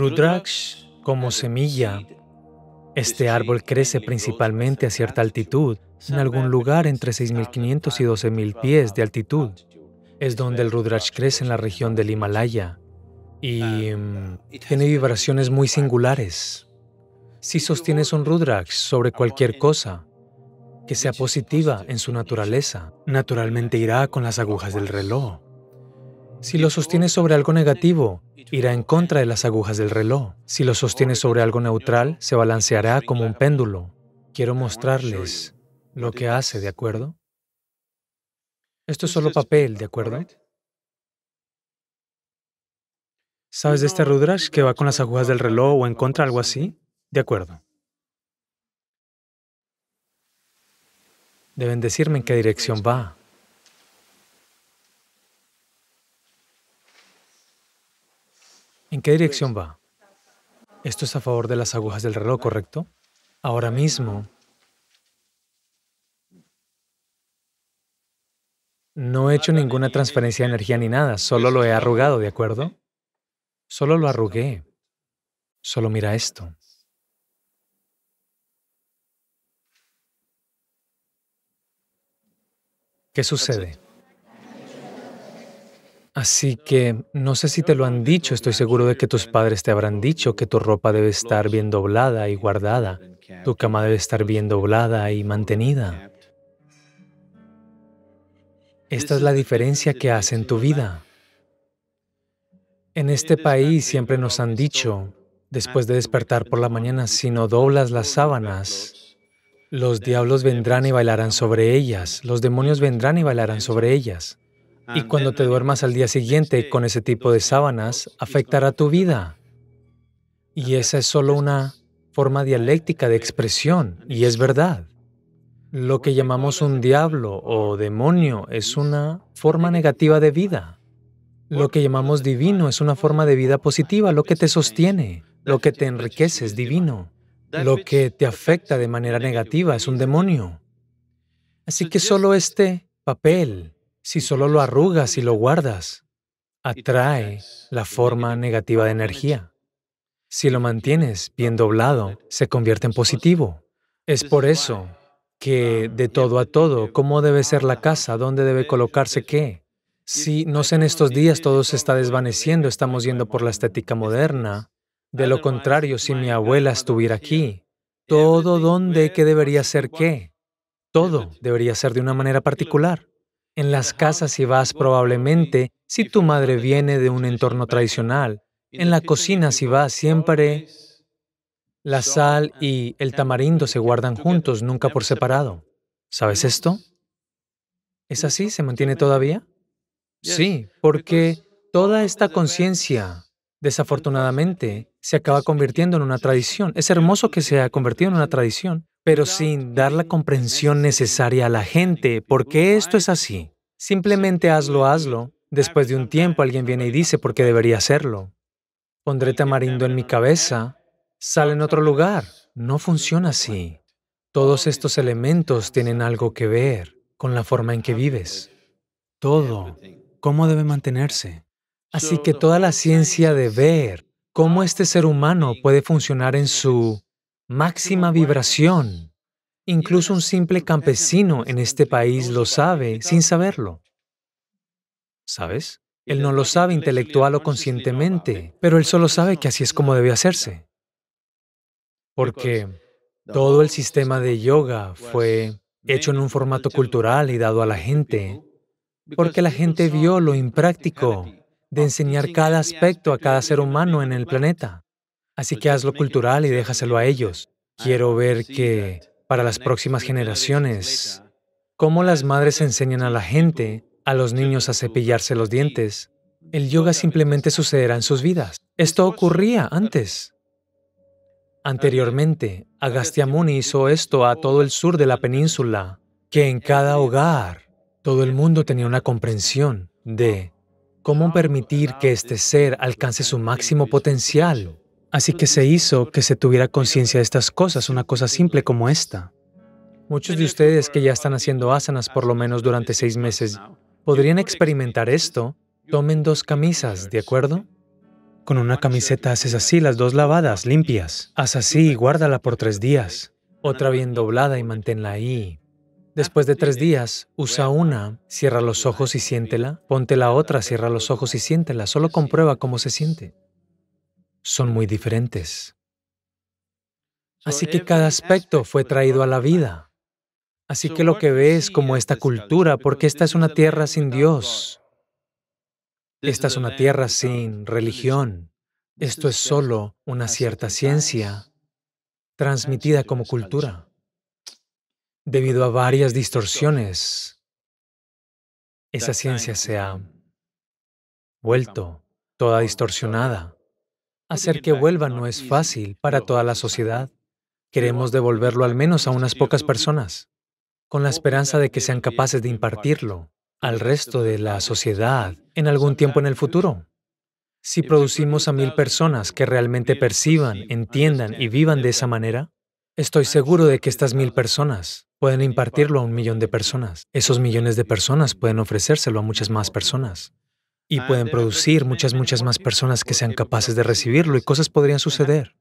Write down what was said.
Rudraksh como semilla. Este árbol crece principalmente a cierta altitud, en algún lugar entre 6.500 y 12.000 pies de altitud. Es donde el Rudraksh crece en la región del Himalaya y mm, tiene vibraciones muy singulares. Si sostienes un Rudraksh sobre cualquier cosa que sea positiva en su naturaleza, naturalmente irá con las agujas del reloj. Si lo sostienes sobre algo negativo, irá en contra de las agujas del reloj. Si lo sostienes sobre algo neutral, se balanceará como un péndulo. Quiero mostrarles lo que hace, ¿de acuerdo? Esto es solo papel, ¿de acuerdo? ¿Sabes de este Rudrash que va con las agujas del reloj o en contra, algo así? De acuerdo. Deben decirme en qué dirección va. ¿En qué dirección pues va? Esto es a favor de las agujas del reloj, ¿correcto? Ahora mismo, no he hecho ninguna transferencia de energía ni nada, solo lo he arrugado, ¿de acuerdo? Solo lo arrugué. Solo mira esto. ¿Qué sucede? Así que no sé si te lo han dicho, estoy seguro de que tus padres te habrán dicho que tu ropa debe estar bien doblada y guardada, tu cama debe estar bien doblada y mantenida. Esta es la diferencia que hace en tu vida. En este país siempre nos han dicho, después de despertar por la mañana, si no doblas las sábanas, los diablos vendrán y bailarán sobre ellas, los demonios vendrán y bailarán sobre ellas. Y cuando te duermas al día siguiente con ese tipo de sábanas, afectará tu vida. Y esa es solo una forma dialéctica de expresión, y es verdad. Lo que llamamos un diablo o demonio es una forma negativa de vida. Lo que llamamos divino es una forma de vida positiva, lo que te sostiene, lo que te enriquece es divino. Lo que te afecta de manera negativa es un demonio. Así que solo este papel si solo lo arrugas y lo guardas, atrae la forma negativa de energía. Si lo mantienes bien doblado, se convierte en positivo. Es por eso que ah, de todo a todo, cómo debe ser la ah, casa, dónde debe colocarse qué. Si no sé en estos días todo se está desvaneciendo, estamos yendo por la estética moderna. De lo contrario, si mi abuela estuviera aquí, todo dónde, qué pues, debería ser qué. Todo debería ser de una manera particular. En las casas si vas probablemente si tu madre viene de un entorno tradicional. En la cocina si vas siempre la sal y el tamarindo se guardan juntos, nunca por separado. ¿Sabes esto? ¿Es así? ¿Se mantiene todavía? Sí, porque toda esta conciencia, desafortunadamente, se acaba convirtiendo en una tradición. Es hermoso que se haya convertido en una tradición, pero sin dar la comprensión necesaria a la gente. ¿Por qué esto es así? Simplemente hazlo, hazlo. Después de un tiempo alguien viene y dice, ¿por qué debería hacerlo? Pondré tamarindo en mi cabeza, sale en otro lugar. No funciona así. Todos estos elementos tienen algo que ver con la forma en que vives. Todo. ¿Cómo debe mantenerse? Así que toda la ciencia de ver cómo este ser humano puede funcionar en su máxima vibración. Incluso un simple campesino en este país lo sabe sin saberlo. ¿Sabes? Él no lo sabe intelectual o conscientemente, pero él solo sabe que así es como debe hacerse. Porque todo el sistema de yoga fue hecho en un formato cultural y dado a la gente, porque la gente vio lo impráctico de enseñar cada aspecto a cada ser humano en el planeta. Pues así que hazlo cultural y déjaselo a ellos. Quiero ver que para las próximas generaciones, cómo las madres enseñan a la gente, a los niños a cepillarse los dientes, el yoga simplemente sucederá en sus vidas. Pues esto ocurría antes. Anteriormente, Agastya Muni hizo esto a todo el sur de la península, que en cada hogar todo el mundo tenía una comprensión de cómo permitir que este ser alcance su máximo potencial Así que se hizo que se tuviera conciencia de estas cosas, una cosa simple como esta. Muchos de ustedes que ya están haciendo asanas por lo menos durante seis meses, podrían experimentar esto. Tomen dos camisas, ¿de acuerdo? Con una camiseta haces así, las dos lavadas, limpias. Haz así y guárdala por tres días. Otra bien doblada y manténla ahí. Después de tres días, usa una, cierra los ojos y siéntela, ponte la otra, cierra los ojos y siéntela, solo comprueba cómo se siente son muy diferentes. Así que cada aspecto fue traído a la vida. Así que lo que ves como esta cultura, porque esta es una tierra sin Dios. Esta es una tierra sin religión. Esto es solo una cierta ciencia transmitida como cultura, debido a varias distorsiones esa ciencia se ha vuelto toda distorsionada. Hacer que vuelva no es fácil para toda la sociedad. Queremos devolverlo al menos a unas pocas personas, con la esperanza de que sean capaces de impartirlo al resto de la sociedad en algún tiempo en el futuro. Si producimos a mil personas que realmente perciban, entiendan y vivan de esa manera, estoy seguro de que estas mil personas pueden impartirlo a un millón de personas. Esos millones de personas pueden ofrecérselo a muchas más personas y pueden producir muchas, muchas más personas que sean capaces de recibirlo y cosas podrían suceder.